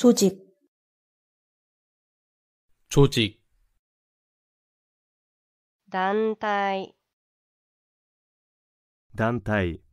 조직조직団体団体